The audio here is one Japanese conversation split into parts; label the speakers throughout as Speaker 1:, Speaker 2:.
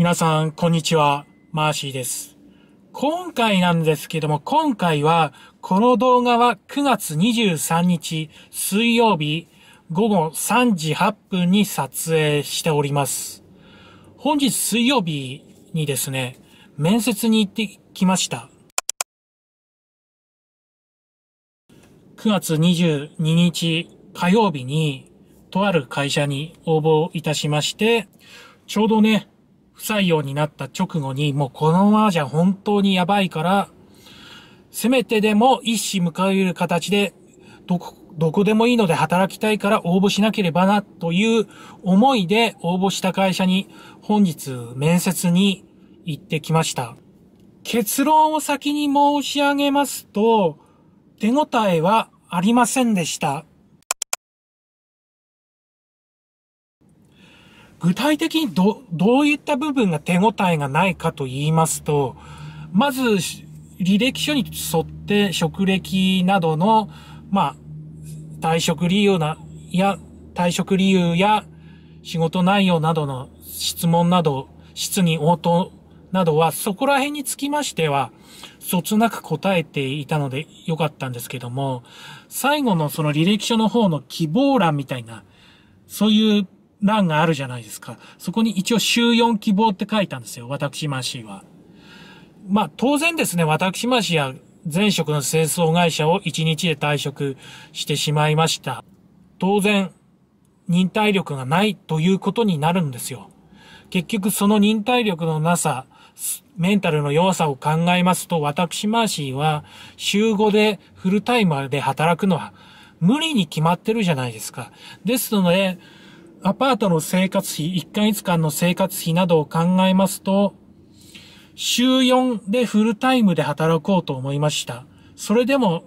Speaker 1: 皆さん、こんにちは。マーシーです。今回なんですけども、今回は、この動画は9月23日水曜日午後3時8分に撮影しております。本日水曜日にですね、面接に行ってきました。9月22日火曜日に、とある会社に応募いたしまして、ちょうどね、不採用になった直後に、もうこのままじゃ本当にやばいから、せめてでも一矢迎える形で、どこ、どこでもいいので働きたいから応募しなければな、という思いで応募した会社に本日面接に行ってきました。結論を先に申し上げますと、手応えはありませんでした。具体的にど、どういった部分が手応えがないかと言いますと、まず、履歴書に沿って職歴などの、まあ、退職理由な、や、退職理由や仕事内容などの質問など、質疑応答などは、そこら辺につきましては、そつなく答えていたのでよかったんですけども、最後のその履歴書の方の希望欄みたいな、そういう欄があるじゃないですか。そこに一応週4希望って書いたんですよ、私マーシーは。まあ当然ですね、私マーシーは前職の清掃会社を1日で退職してしまいました。当然、忍耐力がないということになるんですよ。結局その忍耐力のなさ、メンタルの弱さを考えますと、私マーシーは週5でフルタイマーで働くのは無理に決まってるじゃないですか。ですので、ね、アパートの生活費、1ヶ月間の生活費などを考えますと、週4でフルタイムで働こうと思いました。それでも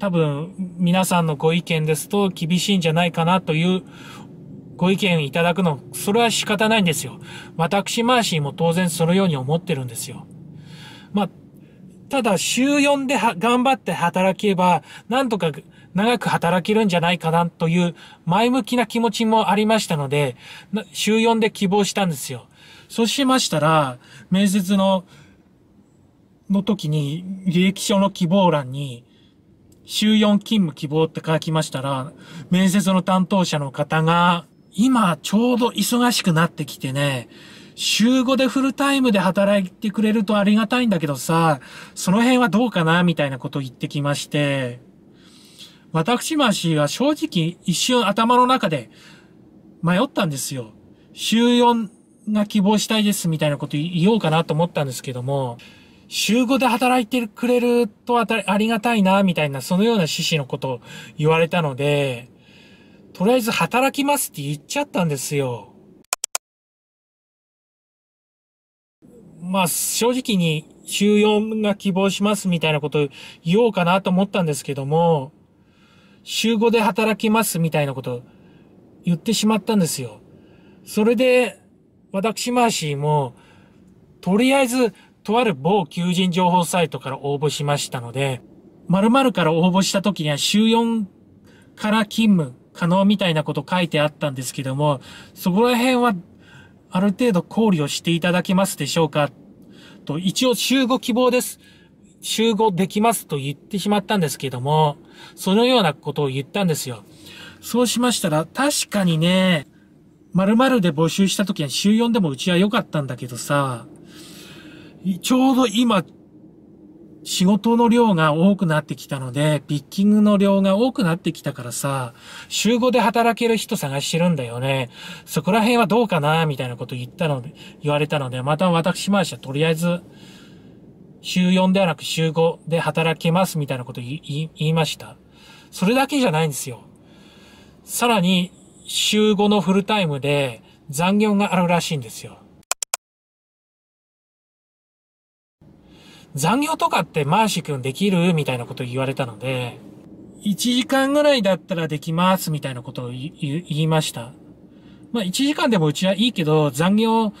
Speaker 1: 多分皆さんのご意見ですと厳しいんじゃないかなというご意見いただくの、それは仕方ないんですよ。私マーシーも当然そのように思ってるんですよ。まあ、ただ週4で頑張って働けば、なんとか長く働けるんじゃないかなという前向きな気持ちもありましたので、週4で希望したんですよ。そうしましたら、面接の、の時に、履歴書の希望欄に、週4勤務希望って書きましたら、面接の担当者の方が、今ちょうど忙しくなってきてね、週5でフルタイムで働いてくれるとありがたいんだけどさ、その辺はどうかなみたいなことを言ってきまして、私町は正直一瞬頭の中で迷ったんですよ。週4が希望したいですみたいなこと言おうかなと思ったんですけども、週5で働いてくれるとあありがたいな、みたいな、そのような趣旨のことを言われたので、とりあえず働きますって言っちゃったんですよ。まあ、正直に週4が希望しますみたいなこと言おうかなと思ったんですけども、週5で働きますみたいなこと言ってしまったんですよ。それで、私マーシーも、とりあえず、とある某求人情報サイトから応募しましたので、〇〇から応募した時には週4から勤務可能みたいなこと書いてあったんですけども、そこら辺はある程度考慮していただけますでしょうかと、一応週5希望です。集合できますと言ってしまったんですけども、そのようなことを言ったんですよ。そうしましたら、確かにね、〇〇で募集した時は週4でもうちは良かったんだけどさ、ちょうど今、仕事の量が多くなってきたので、ピッキングの量が多くなってきたからさ、週5で働ける人探してるんだよね。そこら辺はどうかなみたいなこと言ったので、言われたので、また私回しはとりあえず、週4ではなく週5で働けますみたいなこと言いました。それだけじゃないんですよ。さらに、週5のフルタイムで残業があるらしいんですよ。残業とかってマーシ君できるみたいなこと言われたので、1時間ぐらいだったらできますみたいなことを言いました。まあ1時間でもうちはいいけど、残業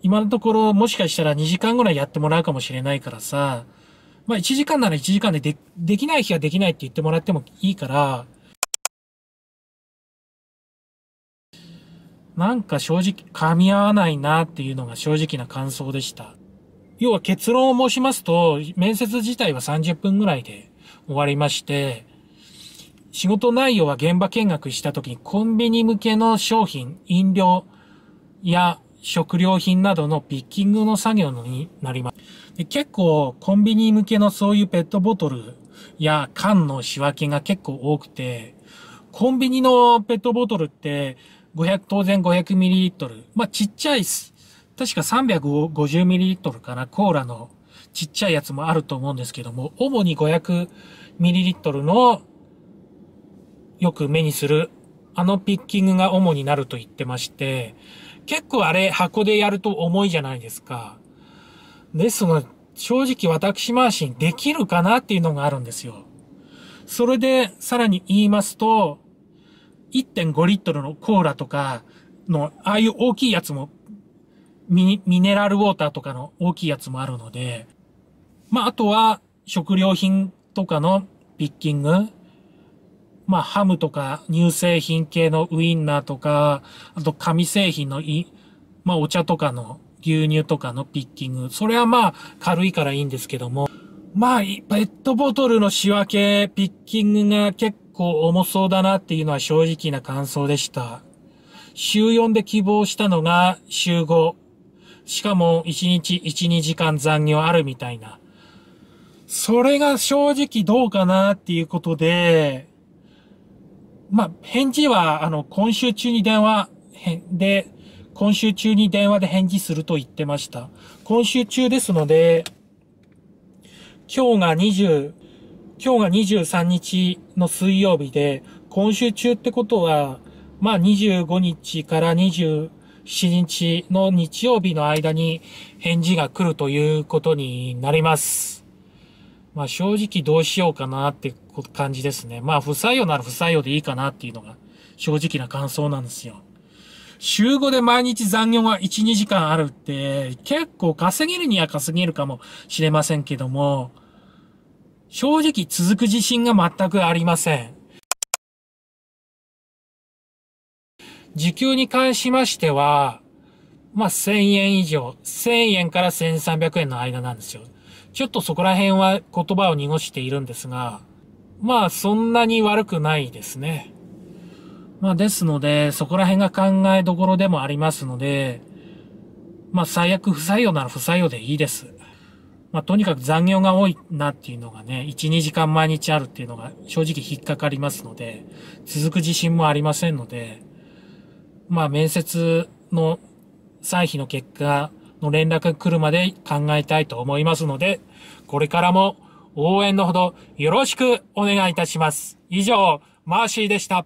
Speaker 1: 今のところもしかしたら2時間ぐらいやってもらうかもしれないからさ、まあ1時間なら1時間ででできない日はできないって言ってもらってもいいから、なんか正直噛み合わないなっていうのが正直な感想でした。要は結論を申しますと、面接自体は30分ぐらいで終わりまして、仕事内容は現場見学した時にコンビニ向けの商品、飲料や食料品などのピッキングの作業になります。で結構コンビニ向けのそういうペットボトルや缶の仕分けが結構多くて、コンビニのペットボトルって500、当然 500ml。まあ、ちっちゃいす。確か 350ml かな、コーラのちっちゃいやつもあると思うんですけども、主に 500ml のよく目にするあのピッキングが主になると言ってまして、結構あれ箱でやると重いじゃないですか。ですの正直私回しにできるかなっていうのがあるんですよ。それで、さらに言いますと、1.5リットルのコーラとかの、ああいう大きいやつもミ、ミネラルウォーターとかの大きいやつもあるので、まあ、あとは食料品とかのピッキング、まあ、ハムとか乳製品系のウインナーとか、あと紙製品のい、まあ、お茶とかの牛乳とかのピッキング。それはまあ、軽いからいいんですけども。まあ、ペットボトルの仕分け、ピッキングが結構重そうだなっていうのは正直な感想でした。週4で希望したのが週5。しかも1日1、2時間残業あるみたいな。それが正直どうかなっていうことで、まあ、返事は、あの、今週中に電話で、今週中に電話で返事すると言ってました。今週中ですので、今日が20、今日が23日の水曜日で、今週中ってことは、まあ25日から27日の日曜日の間に返事が来るということになります。まあ正直どうしようかなって感じですね。まあ、不採用なら不採用でいいかなっていうのが、正直な感想なんですよ。週5で毎日残業が1、2時間あるって、結構稼げるには稼げるかもしれませんけども、正直続く自信が全くありません。時給に関しましては、まあ、1000円以上、1000円から1300円の間なんですよ。ちょっとそこら辺は言葉を濁しているんですが、まあ、そんなに悪くないですね。まあ、ですので、そこら辺が考えどころでもありますので、まあ、最悪不採用なら不採用でいいです。まあ、とにかく残業が多いなっていうのがね、1、2時間毎日あるっていうのが正直引っかかりますので、続く自信もありませんので、まあ、面接の歳費の結果の連絡が来るまで考えたいと思いますので、これからも応援のほどよろしくお願いいたします。以上、マーシーでした。